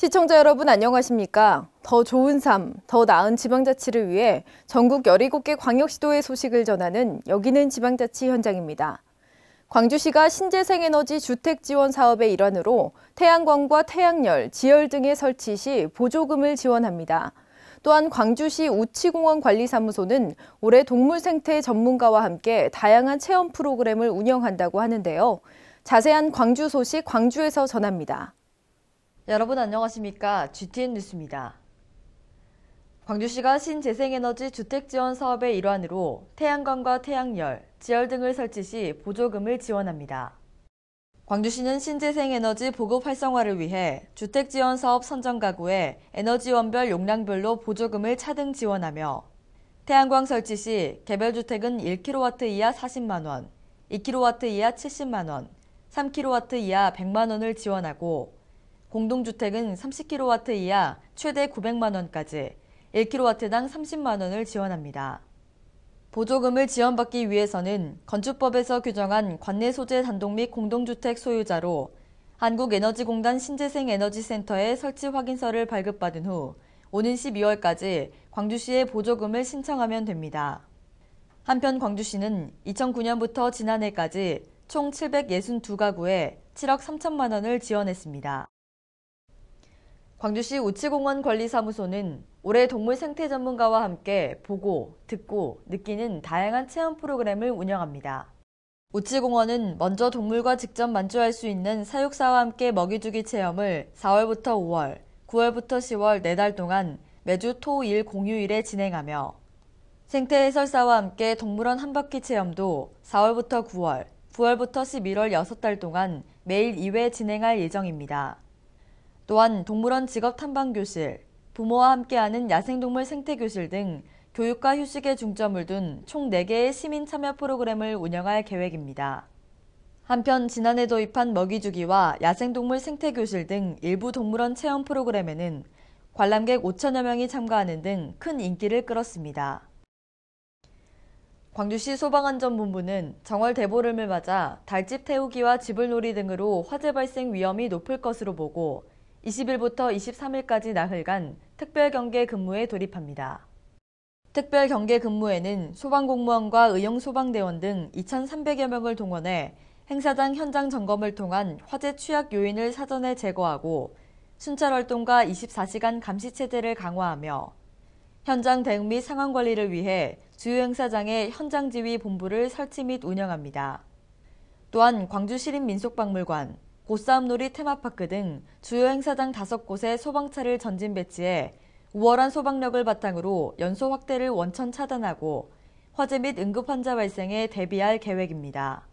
시청자 여러분 안녕하십니까? 더 좋은 삶, 더 나은 지방자치를 위해 전국 17개 광역시도의 소식을 전하는 여기는 지방자치 현장입니다. 광주시가 신재생에너지 주택 지원 사업의 일환으로 태양광과 태양열, 지열 등에 설치 시 보조금을 지원합니다. 또한 광주시 우치공원 관리사무소는 올해 동물 생태 전문가와 함께 다양한 체험 프로그램을 운영한다고 하는데요. 자세한 광주 소식 광주에서 전합니다. 여러분 안녕하십니까? GTN 뉴스입니다. 광주시가 신재생에너지 주택지원 사업의 일환으로 태양광과 태양열, 지열 등을 설치 시 보조금을 지원합니다. 광주시는 신재생에너지 보급 활성화를 위해 주택지원 사업 선정 가구에 에너지원별 용량별로 보조금을 차등 지원하며 태양광 설치 시 개별 주택은 1kW 이하 40만 원, 2kW 이하 70만 원, 3kW 이하 100만 원을 지원하고 공동주택은 30kW 이하 최대 900만 원까지 1kW당 30만 원을 지원합니다. 보조금을 지원받기 위해서는 건축법에서 규정한 관내 소재 단독 및 공동주택 소유자로 한국에너지공단 신재생에너지센터에 설치 확인서를 발급받은 후 오는 12월까지 광주시에 보조금을 신청하면 됩니다. 한편 광주시는 2009년부터 지난해까지 총 762가구에 7억 3천만 원을 지원했습니다. 광주시 우치공원 관리사무소는 올해 동물 생태 전문가와 함께 보고, 듣고, 느끼는 다양한 체험 프로그램을 운영합니다. 우치공원은 먼저 동물과 직접 만주할수 있는 사육사와 함께 먹이주기 체험을 4월부터 5월, 9월부터 10월 4달 동안 매주 토, 일, 공휴일에 진행하며 생태 해설사와 함께 동물원 한 바퀴 체험도 4월부터 9월, 9월부터 11월 6달 동안 매일 2회 진행할 예정입니다. 또한 동물원 직업 탐방 교실, 부모와 함께하는 야생동물 생태 교실 등 교육과 휴식에 중점을 둔 총 4개의 시민 참여 프로그램을 운영할 계획입니다. 한편 지난해 도입한 먹이주기와 야생동물 생태교실 등 일부 동물원 체험 프로그램에는 관람객 5천여 명이 참가하는 등 큰 인기를 끌었습니다. 광주시 소방안전본부는 정월 대보름을 맞아 달집 태우기와 집을 놀이 등으로 화재 발생 위험이 높을 것으로 보고 20일부터 23일까지 나흘간 특별경계 근무에 돌입합니다. 특별경계 근무에는 소방공무원과 의용소방대원 등 2,300여 명을 동원해 행사장 현장 점검을 통한 화재 취약 요인을 사전에 제거하고 순찰활동과 24시간 감시체제를 강화하며 현장 대응 및 상황 관리를 위해 주요 행사장의 현장 지휘 본부를 설치 및 운영합니다. 또한 광주시립민속박물관, 보쌈놀이 테마파크 등 주요 행사장 5곳에 소방차를 전진 배치해 우월한 소방력을 바탕으로 연소 확대를 원천 차단하고 화재 및 응급 환자 발생에 대비할 계획입니다.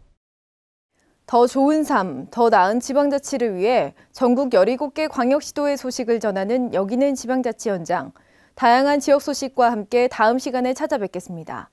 더 좋은 삶, 더 나은 지방자치를 위해 전국 17개 광역시도의 소식을 전하는 여기는 지방자치 현장. 다양한 지역 소식과 함께 다음 시간에 찾아뵙겠습니다.